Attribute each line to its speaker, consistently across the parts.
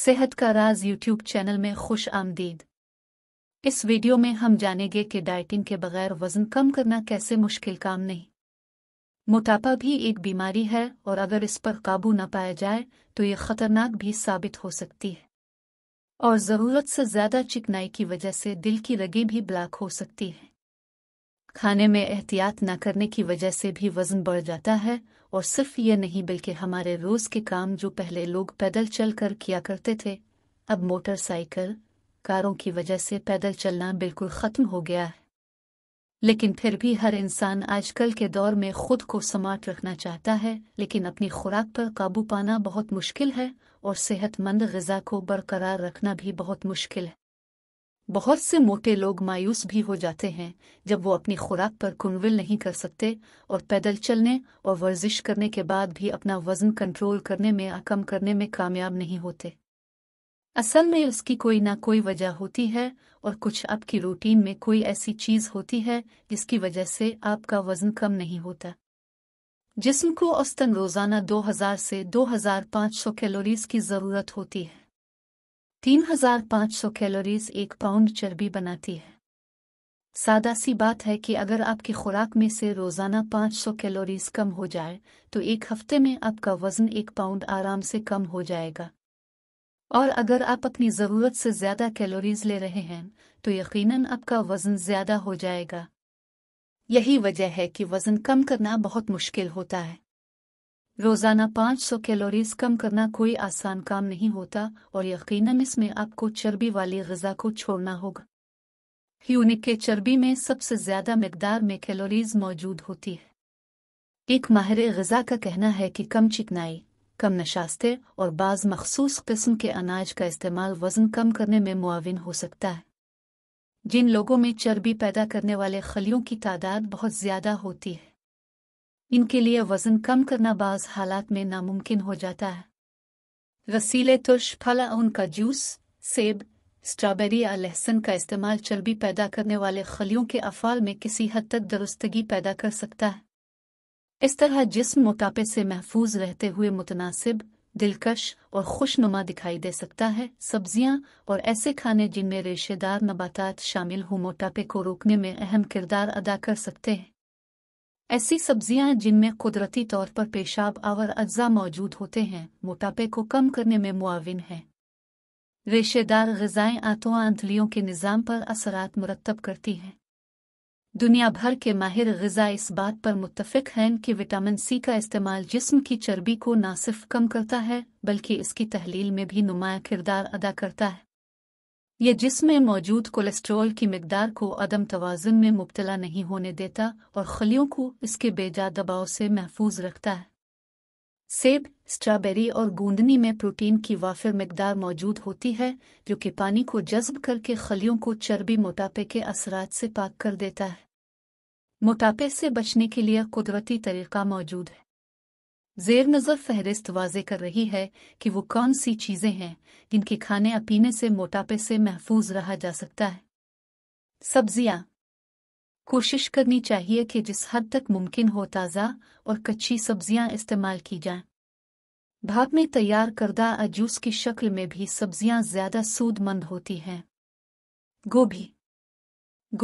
Speaker 1: सेहत का राज YouTube channel में खुश आमदीद इस वीडियो में हम जानेंगे कि डाइटिंग के बगैर वजन कम करना कैसे मुश्किल काम नहीं मोटापा भी एक बीमारी है और अगर इस पर काबू न पाया जाए तो ये खतरनाक भी साबित हो सकती है और ज़रूरत से ज़्यादा चिकनाई की वजह से दिल की रगें भी ब्लैक हो सकती हैं खाने में एहतियात न करने की वजह से भी वज़न बढ़ जाता है और सिर्फ ये नहीं बल्कि हमारे रोज़ के काम जो पहले लोग पैदल चल कर किया करते थे अब मोटरसाइकिल कारों की वजह से पैदल चलना बिल्कुल ख़त्म हो गया है लेकिन फिर भी हर इंसान आजकल के दौर में खुद को समार्ट रखना चाहता है लेकिन अपनी खुराक पर काबू पाना बहुत मुश्किल है और सेहतमंद गज़ा को बरकरार रखना भी बहुत मुश्किल है बहुत से मोटे लोग मायूस भी हो जाते हैं जब वो अपनी खुराक पर कुनविल नहीं कर सकते और पैदल चलने और वर्जिश करने के बाद भी अपना वजन कंट्रोल करने में या कम करने में कामयाब नहीं होते असल में उसकी कोई ना कोई वजह होती है और कुछ आपकी रूटीन में कोई ऐसी चीज होती है जिसकी वजह से आपका वजन कम नहीं होता जिसम को औसतन रोजाना 2000 से 2500 कैलोरीज की जरूरत होती है तीन हजार सौ कैलोरीज एक पाउंड चर्बी बनाती है सादा सी बात है कि अगर आपकी खुराक में से रोजाना 500 कैलोरीज कम हो जाए तो एक हफ्ते में आपका वजन एक पाउंड आराम से कम हो जाएगा और अगर आप अपनी ज़रूरत से ज़्यादा कैलोरीज ले रहे हैं तो यकीनन आपका वजन ज़्यादा हो जाएगा यही वजह है कि वजन कम करना बहुत मुश्किल होता है रोजाना 500 कैलोरीज कम करना कोई आसान काम नहीं होता और यकीनन इसमें आपको चर्बी वाली गजा को छोड़ना होगा यूनिक के चर्बी में सबसे ज्यादा मकदार में कैलोरीज मौजूद होती है एक माहिर गजा का कहना है कि कम चिकनाई कम नशास्ते और बाज़ मखसूस किस्म के अनाज का इस्तेमाल वज़न कम करने में मुआवन हो सकता है जिन लोगों में चर्बी पैदा करने वाले खलियों की तादाद बहुत ज़्यादा होती है इनके लिए वजन कम करना बाज हालात में नामुमकिन हो जाता है रसीले तुर्श फल उनका जूस सेब स्ट्रॉबेरी या लहसुन का इस्तेमाल चर्बी पैदा करने वाले खलियों के अफाल में किसी हद तक दुरुस्तगी पैदा कर सकता है इस तरह जिसम मोटापे से महफूज रहते हुए मुतनासिब दिलकश और खुशनुमा दिखाई दे सकता है सब्जियां और ऐसे खाने जिनमें रेशेदार नबातात शामिल हो मोटापे को रोकने में अहम किरदार अदा कर सकते हैं ऐसी सब्जियां जिनमें कुदरती तौर पर पेशाब आवर अज्जा मौजूद होते हैं मोटापे को कम करने में मुआविन है रेशेदार गजाएं आंतों आंतलियों के निज़ाम पर असरात मुरतब करती हैं दुनिया भर के माहिर गजा इस बात पर मुतफ़ हैं कि विटामिन सी का इस्तेमाल जिस्म की चर्बी को न सिर्फ कम करता है बल्कि इसकी तहलील में भी नुमाया किरदार अदा करता है ये जिसम में मौजूद कोलेस्ट्रॉल की मकदार को अदम तोज़न में मुबतला नहीं होने देता और खलियों को इसके बेजा दबाव से महफूज रखता है सेब स्ट्रॉबेरी और गूंदनी में प्रोटीन की वाफिर मकदार मौजूद होती है जो कि पानी को जज्ब करके खलियों को चर्बी मोटापे के असरात से पाक कर देता है मोटापे से बचने के लिए कुदरती तरीका मौजूद है जेर नज़र फहरिस्त वाजे कर रही है कि वो कौन सी चीज़ें हैं जिनके खाने या पीने से मोटापे से महफूज रहा जा सकता है सब्जियां कोशिश करनी चाहिए कि जिस हद तक मुमकिन हो ताज़ा और कच्ची सब्जियां इस्तेमाल की जाएं। भाप में तैयार करदा जूस की शक्ल में भी सब्जियां ज्यादा सूदमंद होती हैं गोभी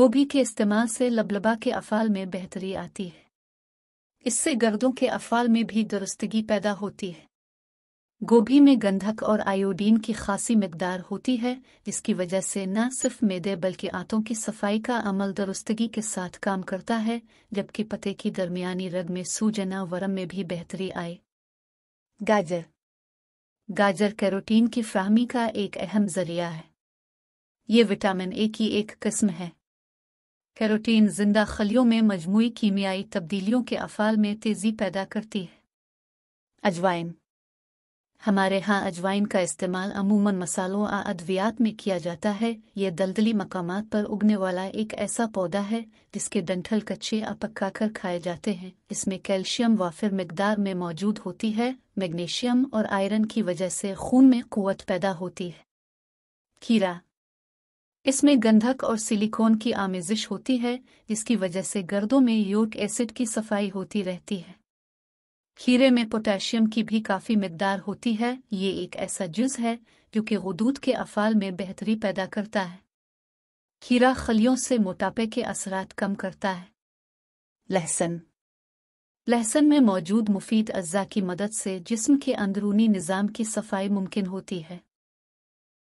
Speaker 1: गोभी के इस्तेमाल से लबलबा के अफाल में बेहतरी आती है इससे गर्दों के अफाल में भी दुरुस्तगी पैदा होती है गोभी में गंधक और आयोडीन की खासी मकदार होती है जिसकी वजह से न सिर्फ मैदे बल्कि आंतों की सफाई का अमल दुरुस्तगी के साथ काम करता है जबकि पते की दरमियानी रग में सूजना वरम में भी बेहतरी आए गाजर गाजर कैरोटीन की फ्राहमी का एक अहम जरिया है ये विटामिन ए की एक किस्म है कैरोटीन जिंदा खलियों में मजमू कीमियाई तब्दीलियों के अफाल में तेज़ी पैदा करती है अजवाइन हमारे यहाँ अजवाइन का इस्तेमाल अमूमन मसालों या अद्वियात में किया जाता है यह दलदली मकाम पर उगने वाला एक ऐसा पौधा है जिसके डंठल कच्चे आ पक्का कर खाए जाते हैं इसमें कैल्शियम वाफिर मकदार में मौजूद होती है मैग्नीशियम और आयरन की वजह से खून में कुत पैदा होती है खीरा इसमें गंधक और सिलिकॉन की आमेजिश होती है जिसकी वजह से गर्दों में यूरिक एसिड की सफाई होती रहती है खीरे में पोटेशियम की भी काफ़ी मकदार होती है ये एक ऐसा जुज है जो कि हदूद के अफाल में बेहतरी पैदा करता है खीरा खलियों से मोटापे के असरात कम करता है लहसन लहसन में मौजूद मुफीद अज्जा की मदद से जिस्म के अंदरूनी निज़ाम की सफाई मुमकिन होती है